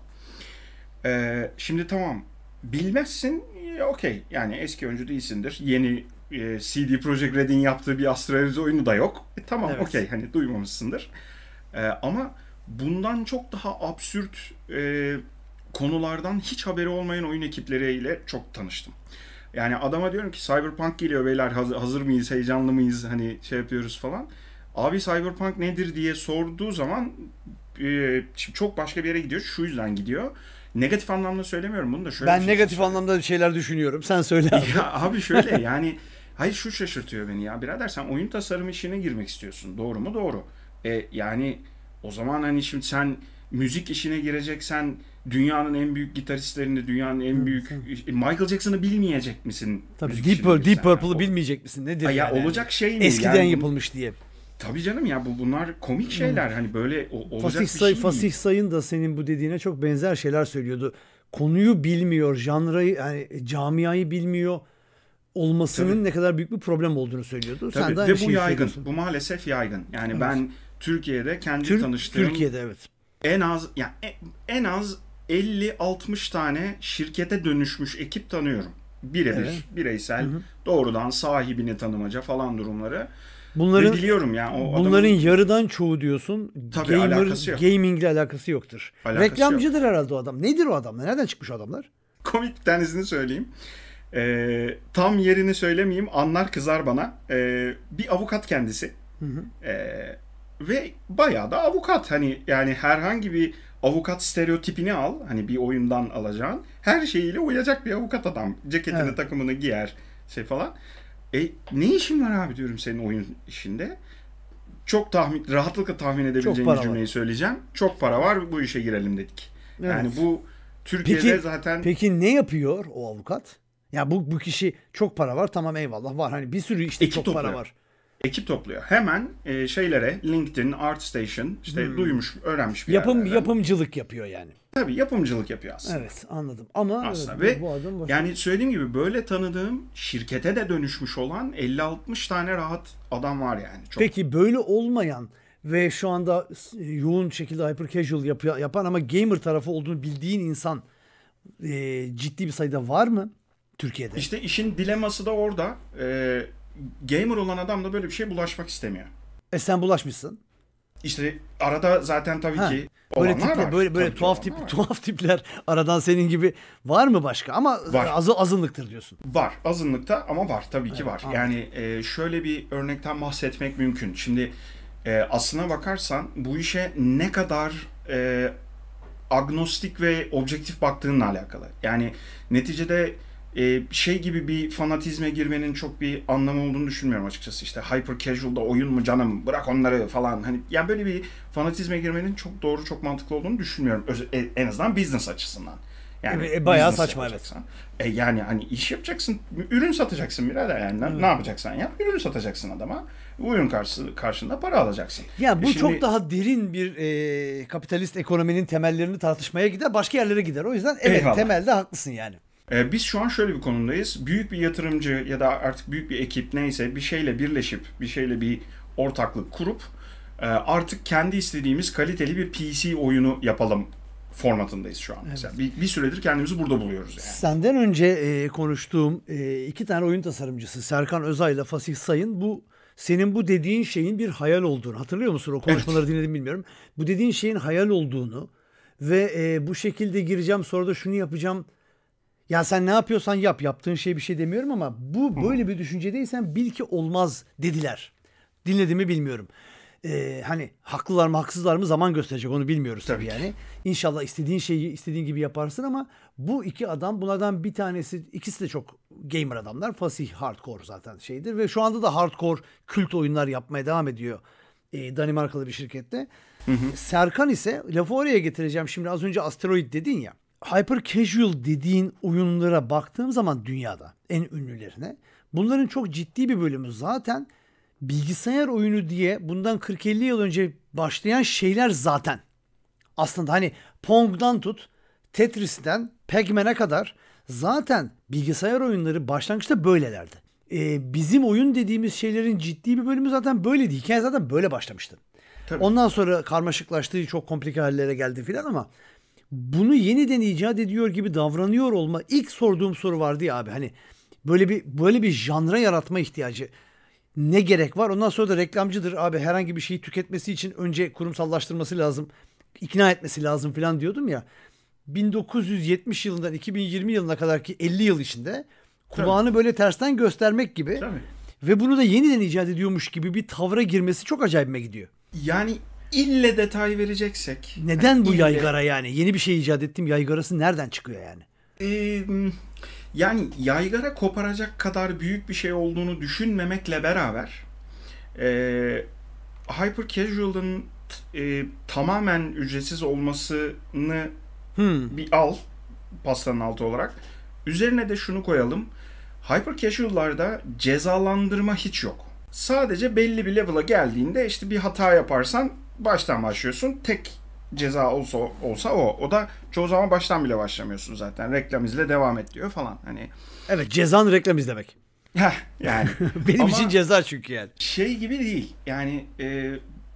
E, şimdi tamam bilmezsin e, okey. Yani eski oyuncu değilsindir. Yeni e, CD Projekt Red'in yaptığı bir astroloji oyunu da yok. E, tamam evet. okey hani duymamışsındır. E, ama bundan çok daha absürt... E, konulardan hiç haberi olmayan oyun ekipleriyle çok tanıştım. Yani adama diyorum ki Cyberpunk geliyor beyler hazır, hazır mıyız, heyecanlı mıyız hani şey yapıyoruz falan. Abi Cyberpunk nedir diye sorduğu zaman e, çok başka bir yere gidiyor. Şu yüzden gidiyor. Negatif anlamda söylemiyorum bunu da şöyle. Ben şey negatif söyleyeyim. anlamda bir şeyler düşünüyorum. Sen söyle. Abi, ya, abi şöyle yani hayır şu şaşırtıyor beni ya. Birader sen oyun tasarım işine girmek istiyorsun. Doğru mu? Doğru. E, yani o zaman hani şimdi sen müzik işine gireceksen dünyanın en büyük gitaristlerini, dünyanın en büyük Michael Jackson'ı bilmeyecek misin? Tabii Deep, Purple, Deep Purple'ı bilmeyecek misin? Nedir ya yani? olacak şey mi? Eskiden yani, yapılmış diye. Tabii canım ya bu bunlar komik şeyler. Hani böyle olacak Fasih bir şey Say, Fasih Say'ın da senin bu dediğine çok benzer şeyler söylüyordu. Konuyu bilmiyor, janrayı yani camiayı bilmiyor olmasının Tabii. ne kadar büyük bir problem olduğunu söylüyordu. Tabii. Sen de Ve bu yaygın. Bu maalesef yaygın. Yani evet. ben Türkiye'de kendi Tür- tanıştığım Türkiye'de evet. En az yani e, en az 50-60 tane şirkete dönüşmüş ekip tanıyorum. Birebir, evet. bireysel, hı hı. doğrudan sahibini tanımaca falan durumları. Bunların Ve biliyorum yani o bunların adamın... yarıdan çoğu diyorsun Tabii gamer alakası yok. gamingle alakası yoktur. Alakası Reklamcıdır yok. herhalde o adam. Nedir o adamlar? Nereden çıkmış o adamlar? Komik bir tanesini söyleyeyim. Ee, tam yerini söylemeyeyim. Anlar kızar bana. Ee, bir avukat kendisi. Hı hı. Ee, ve bayağı da avukat hani yani herhangi bir avukat stereotipini al. Hani bir oyundan alacağın. Her şeyiyle uyacak bir avukat adam. Ceketini evet. takımını giyer şey falan. E ne işin var abi diyorum senin oyun işinde. Çok tahmin, rahatlıkla tahmin edebileceğim bir cümleyi var. söyleyeceğim. Çok para var bu işe girelim dedik. Evet. Yani bu Türkiye'de peki, zaten... Peki ne yapıyor o avukat? Ya bu bu kişi çok para var tamam eyvallah var. Hani bir sürü işte Ekip çok topluyor. para var ekip topluyor. Hemen e, şeylere LinkedIn, ArtStation işte hmm. duymuş, öğrenmiş bir Yapım yerlerden. yapımcılık yapıyor yani. Tabii yapımcılık yapıyor aslında. Evet anladım ama aslında evet, ve bu adam yani söylediğim gibi böyle tanıdığım şirkete de dönüşmüş olan 50-60 tane rahat adam var yani. Çok. Peki böyle olmayan ve şu anda yoğun şekilde hyper casual yap yapan ama gamer tarafı olduğunu bildiğin insan e, ciddi bir sayıda var mı Türkiye'de? İşte işin dileması da orada. E, gamer olan adam da böyle bir şey bulaşmak istemiyor. E sen bulaşmışsın. İşte arada zaten tabii ha. ki böyle tipler, var. böyle böyle tuhaf tip var. tuhaf tipler aradan senin gibi var mı başka? Ama var. Az, azınlıktır diyorsun. Var. Azınlıkta ama var tabii evet, ki var. Anladım. Yani e, şöyle bir örnekten bahsetmek mümkün. Şimdi e, aslına bakarsan bu işe ne kadar e, agnostik ve objektif baktığınla alakalı. Yani neticede e, şey gibi bir fanatizme girmenin çok bir anlamı olduğunu düşünmüyorum açıkçası. İşte hyper casual'da oyun mu canım bırak onları falan. Hani yani böyle bir fanatizme girmenin çok doğru çok mantıklı olduğunu düşünmüyorum. Öz, e, en azından business açısından. Yani e, e bayağı saçma evet. E, yani hani iş yapacaksın, ürün satacaksın birader yani. Evet. Ne yapacaksan yap, ürün satacaksın adama. Oyun karşı, karşında para alacaksın. Ya bu e Şimdi, çok daha derin bir e, kapitalist ekonominin temellerini tartışmaya gider, başka yerlere gider. O yüzden evet eyvallah. temelde haklısın yani. Ee, biz şu an şöyle bir konumdayız. Büyük bir yatırımcı ya da artık büyük bir ekip neyse bir şeyle birleşip, bir şeyle bir ortaklık kurup e, artık kendi istediğimiz kaliteli bir PC oyunu yapalım formatındayız şu an. Evet. Mesela bir, bir süredir kendimizi burada buluyoruz yani. Senden önce e, konuştuğum e, iki tane oyun tasarımcısı Serkan Özay ile Fasih Sayın bu senin bu dediğin şeyin bir hayal olduğunu hatırlıyor musun? O konuşmaları evet. dinledim bilmiyorum. Bu dediğin şeyin hayal olduğunu ve e, bu şekilde gireceğim sonra da şunu yapacağım ya sen ne yapıyorsan yap. Yaptığın şey bir şey demiyorum ama bu böyle bir düşüncedeysen bil ki olmaz dediler. Dinlediğimi bilmiyorum. Ee, hani haklılar mı haksızlar mı zaman gösterecek onu bilmiyoruz tabii, tabii yani. İnşallah istediğin şeyi istediğin gibi yaparsın ama bu iki adam bunlardan bir tanesi ikisi de çok gamer adamlar. Fasih hardcore zaten şeydir ve şu anda da hardcore kült oyunlar yapmaya devam ediyor. Ee, Danimarkalı bir şirkette. Hı hı. Serkan ise lafı oraya getireceğim şimdi az önce asteroid dedin ya hyper casual dediğin oyunlara baktığım zaman dünyada en ünlülerine bunların çok ciddi bir bölümü zaten bilgisayar oyunu diye bundan 40-50 yıl önce başlayan şeyler zaten. Aslında hani Pong'dan tut Tetris'ten Pac-Man'e kadar zaten bilgisayar oyunları başlangıçta böylelerdi. Ee, bizim oyun dediğimiz şeylerin ciddi bir bölümü zaten böyleydi. Hikaye zaten böyle başlamıştı. Tabii. Ondan sonra karmaşıklaştığı çok komplike hallere geldi filan ama bunu yeniden icat ediyor gibi davranıyor olma ilk sorduğum soru vardı ya abi hani böyle bir böyle bir janra yaratma ihtiyacı ne gerek var? Ondan sonra da reklamcıdır abi herhangi bir şeyi tüketmesi için önce kurumsallaştırması lazım, ikna etmesi lazım falan diyordum ya. 1970 yılından 2020 yılına kadar ki 50 yıl içinde kulağını Tabii. böyle tersten göstermek gibi Tabii. ve bunu da yeniden icat ediyormuş gibi bir tavra girmesi çok acayipme gidiyor. Yani İlle detay vereceksek. Neden bu ille... yaygara yani? Yeni bir şey icat ettim. Yaygarası nereden çıkıyor yani? Ee, yani yaygara koparacak kadar büyük bir şey olduğunu düşünmemekle beraber e, Hyper Casual'ın e, tamamen ücretsiz olmasını hmm. bir al pastanın altı olarak. Üzerine de şunu koyalım. Hyper Casual'larda cezalandırma hiç yok. Sadece belli bir level'a geldiğinde işte bir hata yaparsan baştan başlıyorsun. Tek ceza olsa olsa o. O da çoğu zaman baştan bile başlamıyorsun zaten. Reklam izle devam et diyor falan. Hani Evet, cezan reklam izlemek. Heh, yani benim Ama için ceza çünkü yani. Şey gibi değil. Yani e,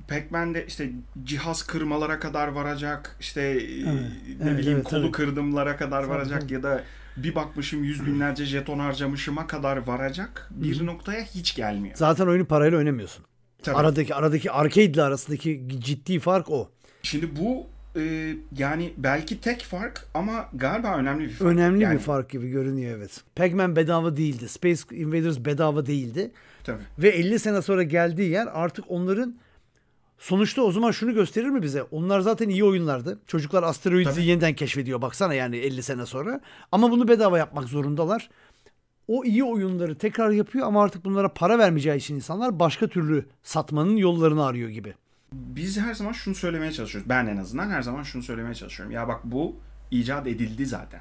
Pac-Man'de işte cihaz kırmalara kadar varacak, işte e, evet, ne evet, bileyim evet, kolu tabii. kırdımlara kadar tabii, varacak tabii. ya da bir bakmışım yüz binlerce jeton harcamışıma kadar varacak bir Hı. noktaya hiç gelmiyor. Zaten oyunu parayla oynamıyorsun. Tabii. Aradaki aradaki arcade ile arasındaki ciddi fark o. Şimdi bu e, yani belki tek fark ama galiba önemli bir fark. Önemli yani... bir fark gibi görünüyor evet. Pac-Man bedava değildi. Space Invaders bedava değildi. Tabii. Ve 50 sene sonra geldiği yer artık onların sonuçta o zaman şunu gösterir mi bize? Onlar zaten iyi oyunlardı. Çocuklar asteroidi yeniden keşfediyor baksana yani 50 sene sonra. Ama bunu bedava yapmak zorundalar o iyi oyunları tekrar yapıyor ama artık bunlara para vermeyeceği için insanlar başka türlü satmanın yollarını arıyor gibi. Biz her zaman şunu söylemeye çalışıyoruz. Ben en azından her zaman şunu söylemeye çalışıyorum. Ya bak bu icat edildi zaten.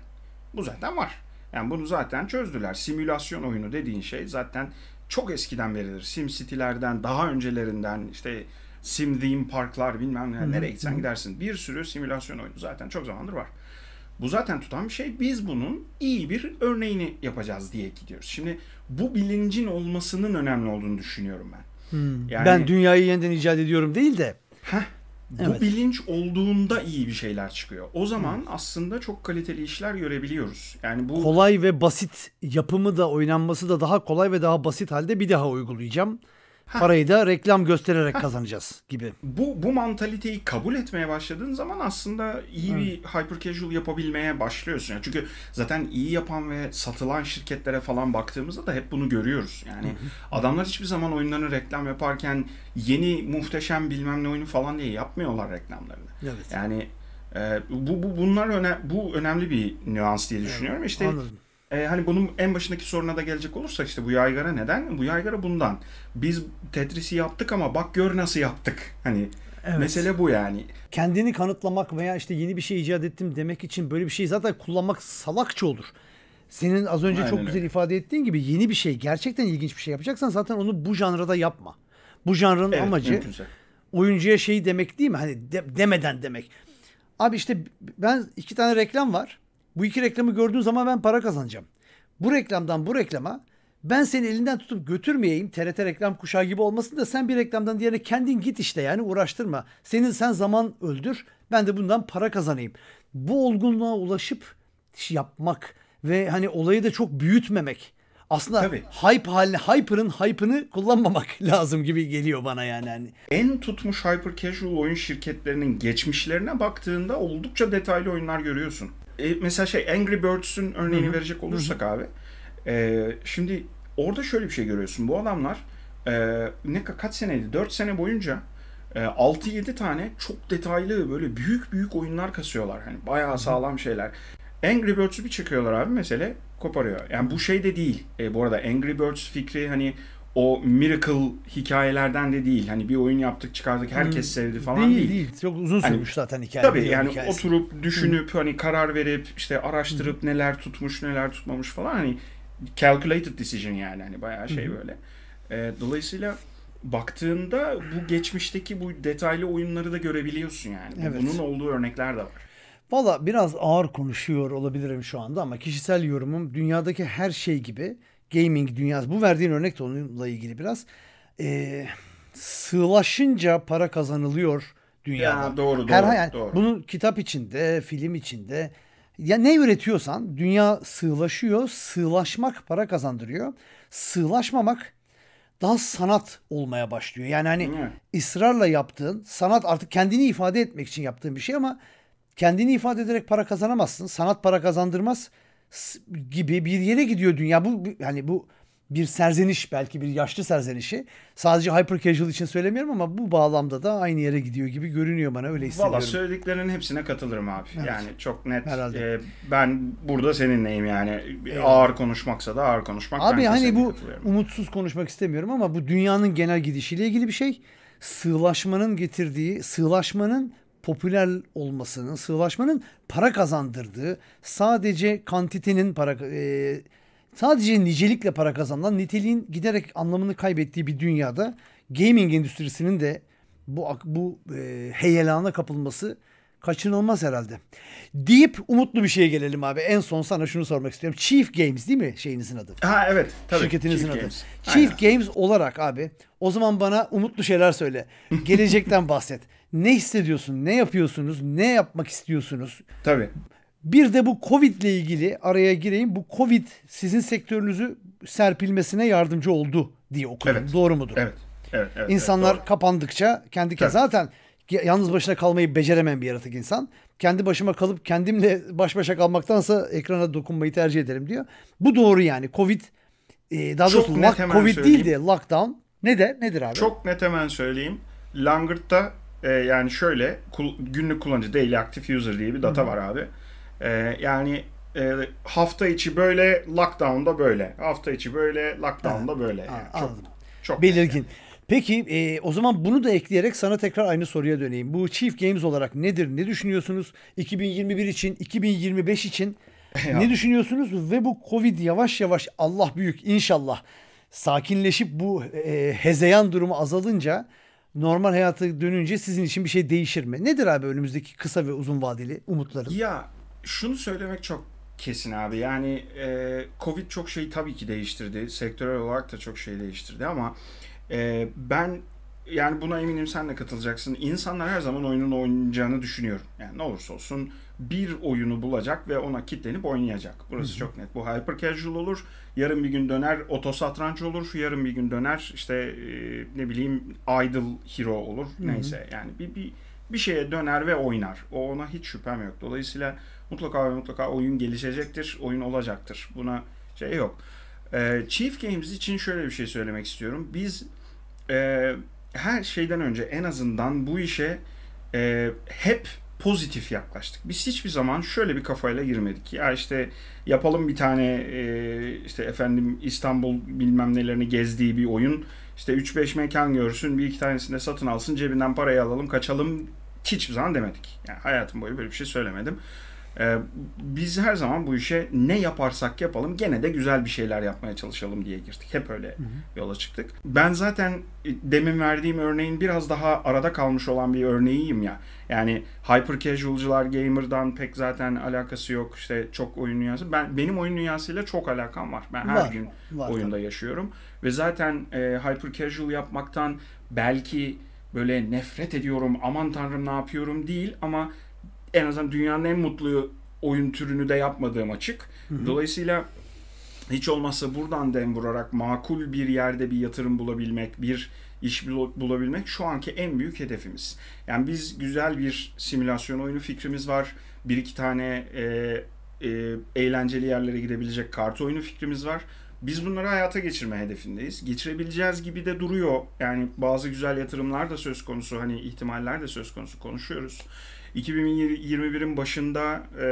Bu zaten var. Yani bunu zaten çözdüler. Simülasyon oyunu dediğin şey zaten çok eskiden beridir. Sim City'lerden, daha öncelerinden işte Sim Theme Parklar bilmem ne, nereye gitsen gidersin. Bir sürü simülasyon oyunu zaten çok zamandır var. Bu zaten tutan bir şey. Biz bunun iyi bir örneğini yapacağız diye gidiyoruz. Şimdi bu bilincin olmasının önemli olduğunu düşünüyorum ben. Hmm. Yani, ben dünyayı yeniden icat ediyorum değil de. Heh, bu evet. bilinç olduğunda iyi bir şeyler çıkıyor. O zaman hmm. aslında çok kaliteli işler görebiliyoruz. Yani bu kolay ve basit yapımı da oynanması da daha kolay ve daha basit halde bir daha uygulayacağım. Parayı da reklam göstererek kazanacağız gibi. Bu bu mantaliteyi kabul etmeye başladığın zaman aslında iyi evet. bir hyper casual yapabilmeye başlıyorsun. çünkü zaten iyi yapan ve satılan şirketlere falan baktığımızda da hep bunu görüyoruz. Yani hı adamlar hiçbir zaman oyunlarını reklam yaparken yeni muhteşem bilmem ne oyunu falan diye yapmıyorlar reklamlarını. Evet. Yani e, bu, bu bunlar öne bu önemli bir nüans diye düşünüyorum. Evet, işte anladım e, hani bunun en başındaki soruna da gelecek olursa işte bu yaygara neden? Bu yaygara bundan. Biz Tetris'i yaptık ama bak gör nasıl yaptık. Hani Evet. Mesele bu yani. Kendini kanıtlamak veya işte yeni bir şey icat ettim demek için böyle bir şeyi zaten kullanmak salakça olur. Senin az önce Aynen çok güzel öyle. ifade ettiğin gibi yeni bir şey, gerçekten ilginç bir şey yapacaksan zaten onu bu janrada yapma. Bu janrın evet, amacı mümkünse. oyuncuya şeyi demek değil mi? Hani de, demeden demek. Abi işte ben iki tane reklam var. Bu iki reklamı gördüğün zaman ben para kazanacağım. Bu reklamdan bu reklama ben seni elinden tutup götürmeyeyim TRT reklam kuşağı gibi olmasın da sen bir reklamdan diğerine kendin git işte yani uğraştırma. Senin sen zaman öldür ben de bundan para kazanayım. Bu olgunluğa ulaşıp yapmak ve hani olayı da çok büyütmemek. Aslında Tabii. hype haline, hyper'ın hype'ını kullanmamak lazım gibi geliyor bana yani. yani. En tutmuş hyper casual oyun şirketlerinin geçmişlerine baktığında oldukça detaylı oyunlar görüyorsun e, mesela şey Angry Birds'ün örneğini Hı-hı. verecek olursak Hı-hı. abi. E, şimdi orada şöyle bir şey görüyorsun. Bu adamlar e, ne kaç seneydi? 4 sene boyunca e, 6-7 tane çok detaylı böyle büyük büyük oyunlar kasıyorlar. Hani bayağı sağlam şeyler. Angry Birds'ü bir çıkıyorlar abi mesela koparıyor. Yani bu şey de değil. E, bu arada Angry Birds fikri hani o miracle hikayelerden de değil. Hani bir oyun yaptık çıkardık herkes hmm. sevdi falan değil. Değil değil. Çok uzun hani, sürmüş zaten hikaye. Tabii yani hikayesi. oturup düşünüp hmm. hani karar verip işte araştırıp hmm. neler tutmuş neler tutmamış falan hani calculated decision yani hani bayağı şey hmm. böyle. Ee, dolayısıyla baktığında bu geçmişteki bu detaylı oyunları da görebiliyorsun yani. Evet. Bunun olduğu örnekler de var. Valla biraz ağır konuşuyor olabilirim şu anda ama kişisel yorumum dünyadaki her şey gibi gaming dünyası. Bu verdiğin örnek de onunla ilgili biraz. E, sığlaşınca para kazanılıyor dünyada. Ya, doğru doğru. Her, yani doğru. Bunun kitap içinde, film içinde ya ne üretiyorsan dünya sığlaşıyor. Sığlaşmak para kazandırıyor. Sığlaşmamak daha sanat olmaya başlıyor. Yani hani ısrarla yaptığın sanat artık kendini ifade etmek için yaptığın bir şey ama kendini ifade ederek para kazanamazsın. Sanat para kazandırmaz gibi bir yere gidiyor dünya. Bu yani bu bir serzeniş belki bir yaşlı serzenişi. Sadece hyper casual için söylemiyorum ama bu bağlamda da aynı yere gidiyor gibi görünüyor bana öyle hissediyorum. Valla söylediklerinin hepsine katılırım abi. Evet. Yani çok net. Herhalde. E, ben burada seninleyim yani. Evet. Ağır konuşmaksa da ağır konuşmak. Abi hani bu umutsuz konuşmak istemiyorum ama bu dünyanın genel gidişiyle ilgili bir şey. Sığlaşmanın getirdiği, sığlaşmanın popüler olmasının, sığlaşmanın para kazandırdığı, sadece kantitenin para e, sadece nicelikle para kazanılan, niteliğin giderek anlamını kaybettiği bir dünyada gaming endüstrisinin de bu bu e, heyelana kapılması kaçınılmaz herhalde. Deyip umutlu bir şeye gelelim abi. En son sana şunu sormak istiyorum. Chief Games değil mi şeyinizin adı? Ha evet. Tabii. Şirketinizin Chief adı. Games. Chief Aynen. Games olarak abi o zaman bana umutlu şeyler söyle. Gelecekten bahset. ne hissediyorsun, ne yapıyorsunuz, ne yapmak istiyorsunuz? Tabii. Bir de bu Covid ile ilgili araya gireyim. Bu Covid sizin sektörünüzü serpilmesine yardımcı oldu diye okudum. Evet. Doğru mudur? Evet. Evet, evet, İnsanlar evet, kapandıkça kendi evet. zaten yalnız başına kalmayı beceremeyen bir yaratık insan. Kendi başıma kalıp kendimle baş başa kalmaktansa ekrana dokunmayı tercih ederim diyor. Bu doğru yani. Covid e, daha Çok doğrusu Covid söyleyeyim. değil de lockdown. Ne de nedir abi? Çok net hemen söyleyeyim. Langırt'ta e, yani şöyle günlük kullanıcı daily active user diye bir data Hı-hı. var abi. E, yani e, hafta içi böyle lockdown'da böyle. Hafta içi böyle lockdown'da evet. böyle. Yani Aa, çok çok belirgin. Yani. Peki e, o zaman bunu da ekleyerek sana tekrar aynı soruya döneyim. Bu Chief Games olarak nedir? Ne düşünüyorsunuz? 2021 için, 2025 için ne düşünüyorsunuz? Ve bu Covid yavaş yavaş Allah büyük inşallah sakinleşip bu e, hezeyan durumu azalınca normal hayatı dönünce sizin için bir şey değişir mi? Nedir abi önümüzdeki kısa ve uzun vadeli umutların? Ya şunu söylemek çok kesin abi. Yani e, Covid çok şeyi tabii ki değiştirdi. Sektörel olarak da çok şey değiştirdi ama e, ben yani buna eminim sen de katılacaksın. İnsanlar her zaman oyunun oynayacağını düşünüyorum. Yani ne olursa olsun bir oyunu bulacak ve ona kitlenip oynayacak. Burası Hı-hı. çok net. Bu hyper casual olur. Yarın bir gün döner oto olur, şu Yarın bir gün döner işte e, ne bileyim Idol hero olur. Hı-hı. Neyse yani bir, bir bir şeye döner ve oynar. O ona hiç şüphem yok. Dolayısıyla mutlaka ve mutlaka oyun gelişecektir. Oyun olacaktır. Buna şey yok. E, Chief Games için şöyle bir şey söylemek istiyorum. Biz e, her şeyden önce en azından bu işe e, hep pozitif yaklaştık. Biz hiçbir zaman şöyle bir kafayla girmedik. Ya işte yapalım bir tane e, işte efendim İstanbul bilmem nelerini gezdiği bir oyun. İşte 3-5 mekan görsün bir iki tanesini de satın alsın cebinden parayı alalım kaçalım hiçbir zaman demedik. Yani hayatım boyu böyle bir şey söylemedim. Ee, biz her zaman bu işe ne yaparsak yapalım gene de güzel bir şeyler yapmaya çalışalım diye girdik. Hep öyle hı hı. yola çıktık. Ben zaten e, demin verdiğim örneğin biraz daha arada kalmış olan bir örneğiyim ya. Yani hyper casual'cılar gamer'dan pek zaten alakası yok. İşte çok oyun dünyası. Ben benim oyun dünyasıyla çok alakam var. Ben her var, gün var, oyunda tabii. yaşıyorum ve zaten e, hyper casual yapmaktan belki böyle nefret ediyorum aman tanrım ne yapıyorum değil ama en azından dünyanın en mutlu oyun türünü de yapmadığım açık. Hı-hı. Dolayısıyla hiç olmazsa buradan dem vurarak makul bir yerde bir yatırım bulabilmek, bir iş bulabilmek şu anki en büyük hedefimiz. Yani biz güzel bir simülasyon oyunu fikrimiz var. Bir iki tane e, e, eğlenceli yerlere gidebilecek kart oyunu fikrimiz var. Biz bunları hayata geçirme hedefindeyiz. Geçirebileceğiz gibi de duruyor. Yani bazı güzel yatırımlar da söz konusu. Hani ihtimaller de söz konusu konuşuyoruz. 2021'in başında e,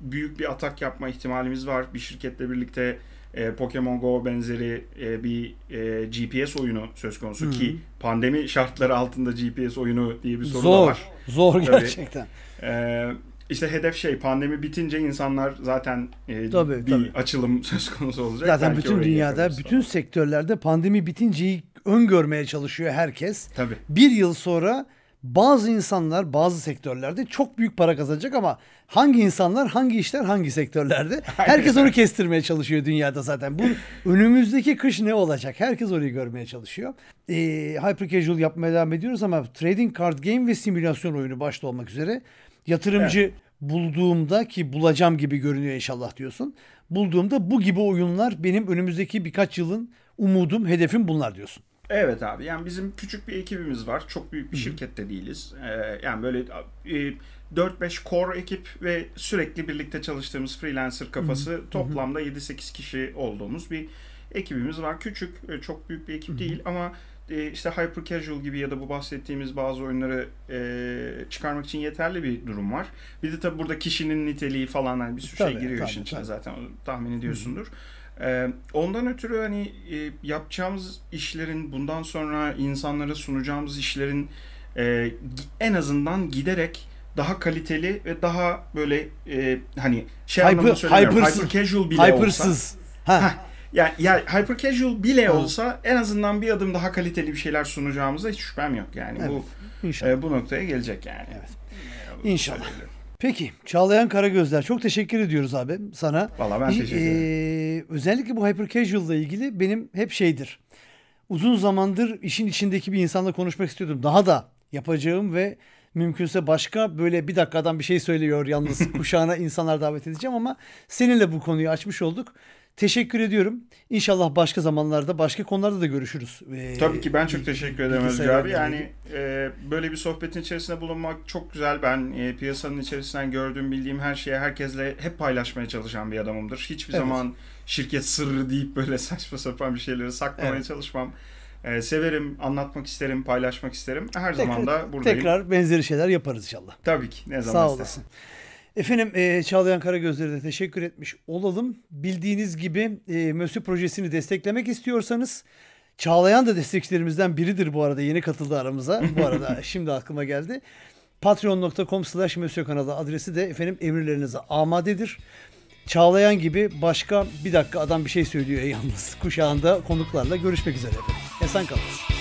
büyük bir atak yapma ihtimalimiz var. Bir şirketle birlikte e, Pokemon Go benzeri e, bir e, GPS oyunu söz konusu Hı-hı. ki pandemi şartları altında GPS oyunu diye bir soru zor, da var. Zor, zor gerçekten. E, işte hedef şey pandemi bitince insanlar zaten e, tabii, bir tabii. açılım söz konusu olacak. Zaten Belki bütün dünyada, bütün sonra. sektörlerde pandemi bitinceyi öngörmeye çalışıyor herkes. Tabii. Bir yıl sonra bazı insanlar bazı sektörlerde çok büyük para kazanacak ama hangi insanlar hangi işler hangi sektörlerde herkes onu kestirmeye çalışıyor dünyada zaten. Bu önümüzdeki kış ne olacak? Herkes orayı görmeye çalışıyor. Ee, hyper casual yapmaya devam ediyoruz ama trading card game ve simülasyon oyunu başta olmak üzere yatırımcı evet. bulduğumda ki bulacağım gibi görünüyor inşallah diyorsun. Bulduğumda bu gibi oyunlar benim önümüzdeki birkaç yılın umudum, hedefim bunlar diyorsun. Evet abi yani bizim küçük bir ekibimiz var. Çok büyük bir şirkette de değiliz. Ee, yani böyle e, 4-5 core ekip ve sürekli birlikte çalıştığımız freelancer kafası toplamda 7-8 kişi olduğumuz bir ekibimiz var. Küçük, e, çok büyük bir ekip değil ama e, işte hyper casual gibi ya da bu bahsettiğimiz bazı oyunları e, çıkarmak için yeterli bir durum var. Bir de tabii burada kişinin niteliği falan hani bir sürü tabii, şey giriyor tabii, işin içine zaten tahmin ediyorsundur. Hı-hı ee, ondan ötürü hani e, yapacağımız işlerin bundan sonra insanlara sunacağımız işlerin e, en azından giderek daha kaliteli ve daha böyle e, hani şey hyper, anlamında söylemiyorum. hyper casual bile hypersız. olsa. Ha. Heh, ya, ya hyper casual bile ha. olsa en azından bir adım daha kaliteli bir şeyler sunacağımıza hiç şüphem yok yani. Evet. Bu İnşallah. bu noktaya gelecek yani. Evet. İnşallah. Söyleyeyim. Peki Çağlayan Karagözler çok teşekkür ediyoruz abi sana. Valla ben teşekkür e, ederim. Ee, özellikle bu hyper casual ile ilgili benim hep şeydir. Uzun zamandır işin içindeki bir insanla konuşmak istiyordum. Daha da yapacağım ve mümkünse başka böyle bir dakikadan bir şey söylüyor yalnız kuşağına insanlar davet edeceğim ama seninle bu konuyu açmış olduk. Teşekkür ediyorum. İnşallah başka zamanlarda başka konularda da görüşürüz. Ee, Tabii ki ben çok teşekkür ederim Özgür abi. Yani e, böyle bir sohbetin içerisinde bulunmak çok güzel. Ben e, piyasanın içerisinden gördüğüm bildiğim her şeyi herkesle hep paylaşmaya çalışan bir adamımdır. Hiçbir evet. zaman şirket sırrı deyip böyle saçma sapan bir şeyleri saklamaya evet. çalışmam. E, severim, anlatmak isterim, paylaşmak isterim. Her tekrar, zaman da buradayım. Tekrar benzeri şeyler yaparız inşallah. Tabii ki. Ne zaman Sağ olasın. Efendim e, Çağlayan Karagözler'e de teşekkür etmiş olalım. Bildiğiniz gibi e, MÖSÜ projesini desteklemek istiyorsanız Çağlayan da destekçilerimizden biridir bu arada. Yeni katıldı aramıza. Bu arada şimdi aklıma geldi. Patreon.com slash Kanalı adresi de efendim emirlerinize amadedir. Çağlayan gibi başka bir dakika adam bir şey söylüyor yalnız kuşağında konuklarla görüşmek üzere efendim. Esen kalın.